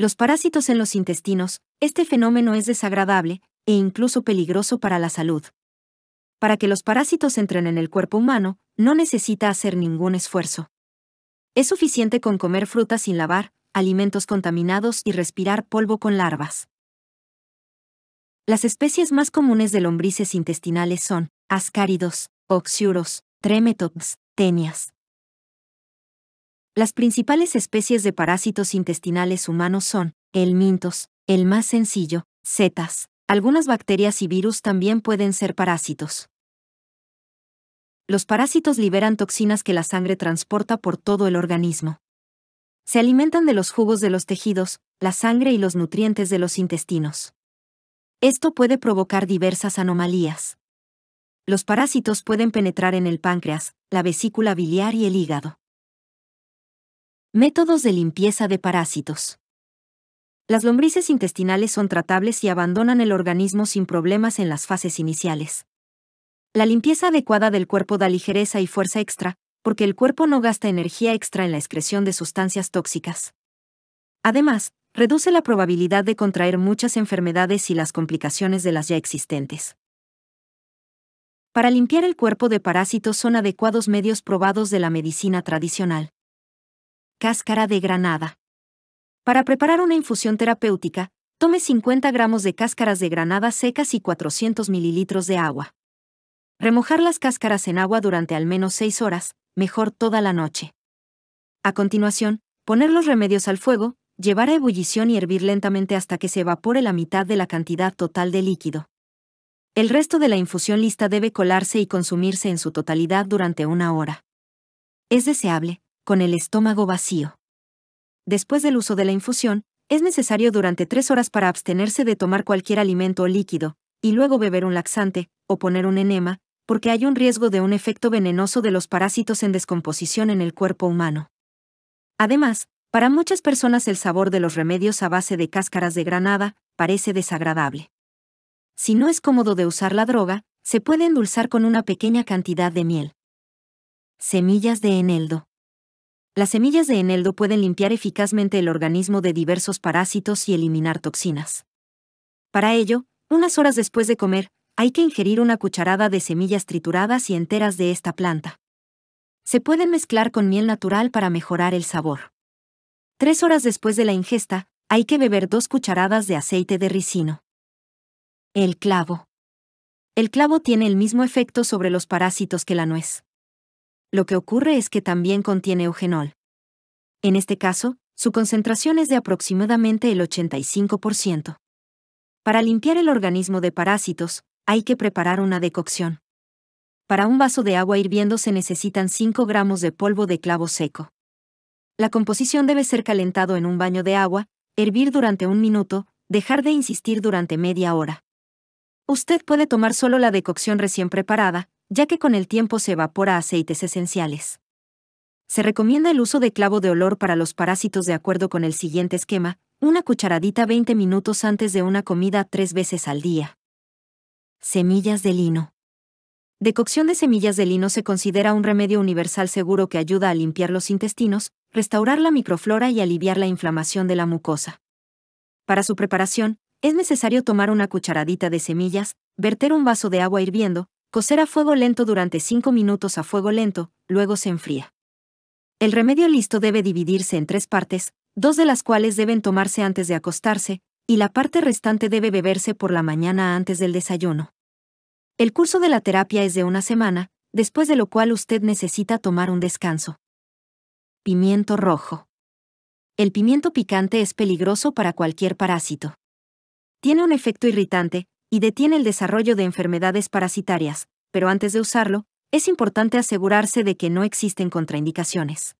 los parásitos en los intestinos, este fenómeno es desagradable e incluso peligroso para la salud. Para que los parásitos entren en el cuerpo humano, no necesita hacer ningún esfuerzo. Es suficiente con comer fruta sin lavar, alimentos contaminados y respirar polvo con larvas. Las especies más comunes de lombrices intestinales son ascáridos, oxiuros, tremetops, tenias, las principales especies de parásitos intestinales humanos son el mintos, el más sencillo, setas. Algunas bacterias y virus también pueden ser parásitos. Los parásitos liberan toxinas que la sangre transporta por todo el organismo. Se alimentan de los jugos de los tejidos, la sangre y los nutrientes de los intestinos. Esto puede provocar diversas anomalías. Los parásitos pueden penetrar en el páncreas, la vesícula biliar y el hígado. Métodos de limpieza de parásitos. Las lombrices intestinales son tratables y abandonan el organismo sin problemas en las fases iniciales. La limpieza adecuada del cuerpo da ligereza y fuerza extra, porque el cuerpo no gasta energía extra en la excreción de sustancias tóxicas. Además, reduce la probabilidad de contraer muchas enfermedades y las complicaciones de las ya existentes. Para limpiar el cuerpo de parásitos son adecuados medios probados de la medicina tradicional. Cáscara de granada. Para preparar una infusión terapéutica, tome 50 gramos de cáscaras de granada secas y 400 mililitros de agua. Remojar las cáscaras en agua durante al menos 6 horas, mejor toda la noche. A continuación, poner los remedios al fuego, llevar a ebullición y hervir lentamente hasta que se evapore la mitad de la cantidad total de líquido. El resto de la infusión lista debe colarse y consumirse en su totalidad durante una hora. Es deseable, con el estómago vacío. Después del uso de la infusión, es necesario durante tres horas para abstenerse de tomar cualquier alimento o líquido, y luego beber un laxante, o poner un enema, porque hay un riesgo de un efecto venenoso de los parásitos en descomposición en el cuerpo humano. Además, para muchas personas el sabor de los remedios a base de cáscaras de granada parece desagradable. Si no es cómodo de usar la droga, se puede endulzar con una pequeña cantidad de miel. Semillas de eneldo. Las semillas de eneldo pueden limpiar eficazmente el organismo de diversos parásitos y eliminar toxinas. Para ello, unas horas después de comer, hay que ingerir una cucharada de semillas trituradas y enteras de esta planta. Se pueden mezclar con miel natural para mejorar el sabor. Tres horas después de la ingesta, hay que beber dos cucharadas de aceite de ricino. El clavo. El clavo tiene el mismo efecto sobre los parásitos que la nuez lo que ocurre es que también contiene eugenol. En este caso, su concentración es de aproximadamente el 85%. Para limpiar el organismo de parásitos, hay que preparar una decocción. Para un vaso de agua hirviendo se necesitan 5 gramos de polvo de clavo seco. La composición debe ser calentado en un baño de agua, hervir durante un minuto, dejar de insistir durante media hora. Usted puede tomar solo la decocción recién preparada, ya que con el tiempo se evapora aceites esenciales. Se recomienda el uso de clavo de olor para los parásitos de acuerdo con el siguiente esquema, una cucharadita 20 minutos antes de una comida tres veces al día. Semillas de lino. Decocción de semillas de lino se considera un remedio universal seguro que ayuda a limpiar los intestinos, restaurar la microflora y aliviar la inflamación de la mucosa. Para su preparación, es necesario tomar una cucharadita de semillas, verter un vaso de agua hirviendo, Cocer a fuego lento durante 5 minutos a fuego lento, luego se enfría. El remedio listo debe dividirse en tres partes, dos de las cuales deben tomarse antes de acostarse, y la parte restante debe beberse por la mañana antes del desayuno. El curso de la terapia es de una semana, después de lo cual usted necesita tomar un descanso. Pimiento rojo. El pimiento picante es peligroso para cualquier parásito. Tiene un efecto irritante, y detiene el desarrollo de enfermedades parasitarias, pero antes de usarlo, es importante asegurarse de que no existen contraindicaciones.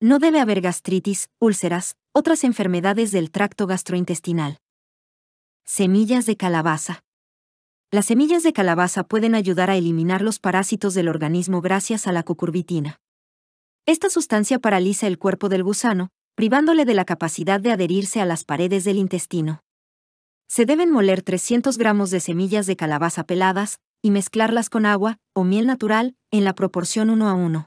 No debe haber gastritis, úlceras, otras enfermedades del tracto gastrointestinal. Semillas de calabaza. Las semillas de calabaza pueden ayudar a eliminar los parásitos del organismo gracias a la cucurbitina. Esta sustancia paraliza el cuerpo del gusano, privándole de la capacidad de adherirse a las paredes del intestino. Se deben moler 300 gramos de semillas de calabaza peladas y mezclarlas con agua o miel natural en la proporción 1 a 1.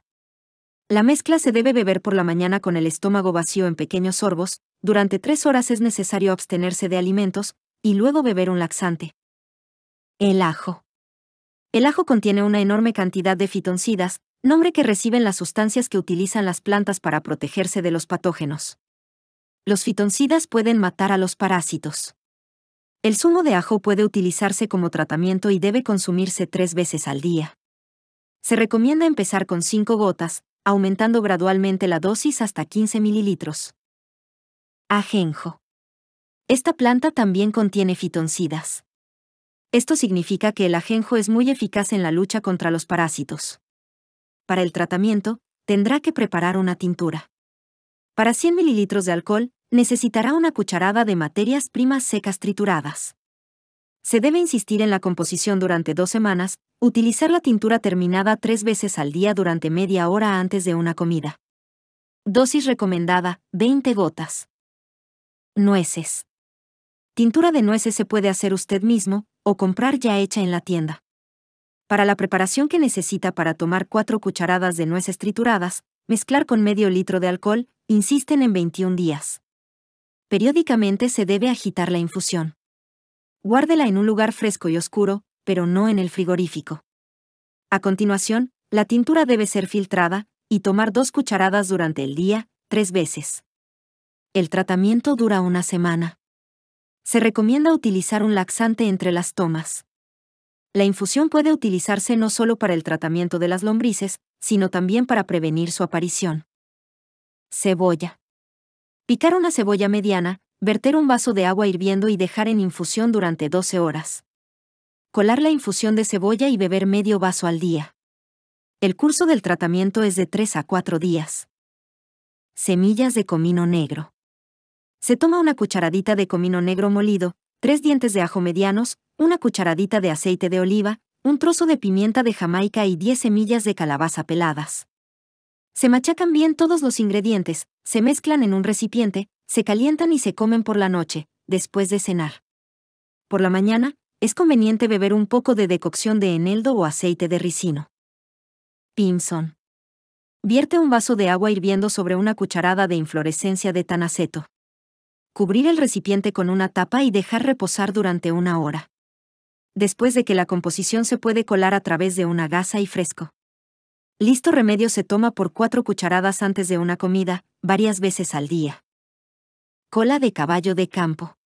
La mezcla se debe beber por la mañana con el estómago vacío en pequeños sorbos, durante tres horas es necesario abstenerse de alimentos y luego beber un laxante. El ajo. El ajo contiene una enorme cantidad de fitoncidas, nombre que reciben las sustancias que utilizan las plantas para protegerse de los patógenos. Los fitoncidas pueden matar a los parásitos. El zumo de ajo puede utilizarse como tratamiento y debe consumirse tres veces al día. Se recomienda empezar con cinco gotas, aumentando gradualmente la dosis hasta 15 mililitros. Ajenjo. Esta planta también contiene fitoncidas. Esto significa que el ajenjo es muy eficaz en la lucha contra los parásitos. Para el tratamiento, tendrá que preparar una tintura. Para 100 mililitros de alcohol, necesitará una cucharada de materias primas secas trituradas. Se debe insistir en la composición durante dos semanas, utilizar la tintura terminada tres veces al día durante media hora antes de una comida. Dosis recomendada, 20 gotas. Nueces. Tintura de nueces se puede hacer usted mismo, o comprar ya hecha en la tienda. Para la preparación que necesita para tomar cuatro cucharadas de nueces trituradas, mezclar con medio litro de alcohol, insisten en 21 días periódicamente se debe agitar la infusión. Guárdela en un lugar fresco y oscuro, pero no en el frigorífico. A continuación, la tintura debe ser filtrada y tomar dos cucharadas durante el día, tres veces. El tratamiento dura una semana. Se recomienda utilizar un laxante entre las tomas. La infusión puede utilizarse no solo para el tratamiento de las lombrices, sino también para prevenir su aparición. Cebolla. Picar una cebolla mediana, verter un vaso de agua hirviendo y dejar en infusión durante 12 horas. Colar la infusión de cebolla y beber medio vaso al día. El curso del tratamiento es de 3 a 4 días. Semillas de comino negro. Se toma una cucharadita de comino negro molido, 3 dientes de ajo medianos, una cucharadita de aceite de oliva, un trozo de pimienta de Jamaica y 10 semillas de calabaza peladas. Se machacan bien todos los ingredientes, se mezclan en un recipiente, se calientan y se comen por la noche, después de cenar. Por la mañana, es conveniente beber un poco de decocción de eneldo o aceite de ricino. Pimson. Vierte un vaso de agua hirviendo sobre una cucharada de inflorescencia de tanaceto. Cubrir el recipiente con una tapa y dejar reposar durante una hora. Después de que la composición se puede colar a través de una gasa y fresco. Listo remedio se toma por cuatro cucharadas antes de una comida, varias veces al día. Cola de caballo de campo.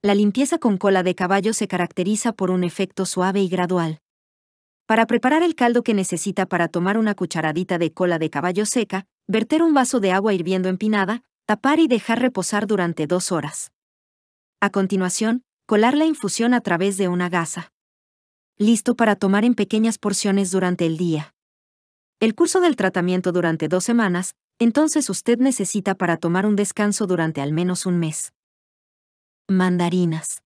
La limpieza con cola de caballo se caracteriza por un efecto suave y gradual. Para preparar el caldo que necesita para tomar una cucharadita de cola de caballo seca, verter un vaso de agua hirviendo empinada, tapar y dejar reposar durante dos horas. A continuación, colar la infusión a través de una gasa. Listo para tomar en pequeñas porciones durante el día el curso del tratamiento durante dos semanas, entonces usted necesita para tomar un descanso durante al menos un mes. Mandarinas.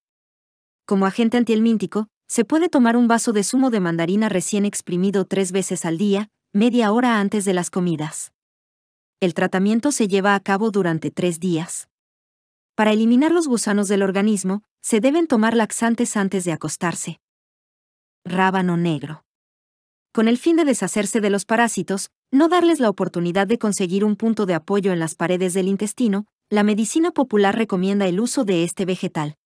Como agente antihelmíntico, se puede tomar un vaso de zumo de mandarina recién exprimido tres veces al día, media hora antes de las comidas. El tratamiento se lleva a cabo durante tres días. Para eliminar los gusanos del organismo, se deben tomar laxantes antes de acostarse. Rábano negro con el fin de deshacerse de los parásitos, no darles la oportunidad de conseguir un punto de apoyo en las paredes del intestino, la medicina popular recomienda el uso de este vegetal.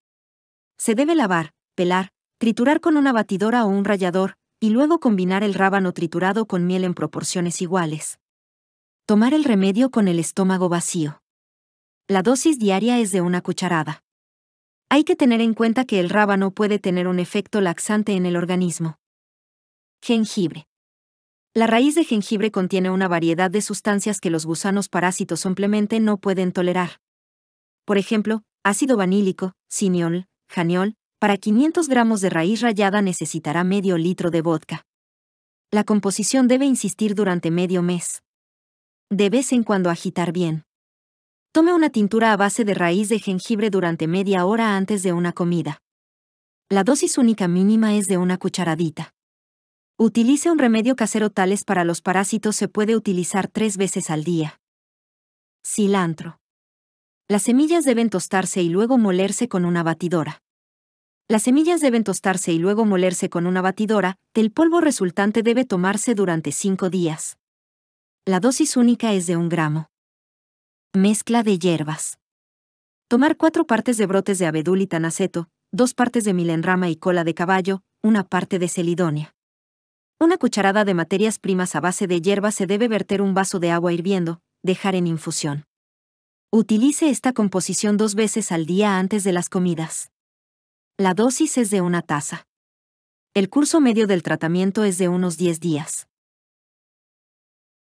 Se debe lavar, pelar, triturar con una batidora o un rallador, y luego combinar el rábano triturado con miel en proporciones iguales. Tomar el remedio con el estómago vacío. La dosis diaria es de una cucharada. Hay que tener en cuenta que el rábano puede tener un efecto laxante en el organismo. Jengibre. La raíz de jengibre contiene una variedad de sustancias que los gusanos parásitos simplemente no pueden tolerar. Por ejemplo, ácido vanílico, siniol, janiol, para 500 gramos de raíz rallada necesitará medio litro de vodka. La composición debe insistir durante medio mes. De vez en cuando agitar bien. Tome una tintura a base de raíz de jengibre durante media hora antes de una comida. La dosis única mínima es de una cucharadita. Utilice un remedio casero tales para los parásitos se puede utilizar tres veces al día. Cilantro. Las semillas deben tostarse y luego molerse con una batidora. Las semillas deben tostarse y luego molerse con una batidora, el polvo resultante debe tomarse durante cinco días. La dosis única es de un gramo. Mezcla de hierbas. Tomar cuatro partes de brotes de abedul y tanaceto, dos partes de milenrama y cola de caballo, una parte de celidonia. Una cucharada de materias primas a base de hierba se debe verter un vaso de agua hirviendo, dejar en infusión. Utilice esta composición dos veces al día antes de las comidas. La dosis es de una taza. El curso medio del tratamiento es de unos 10 días.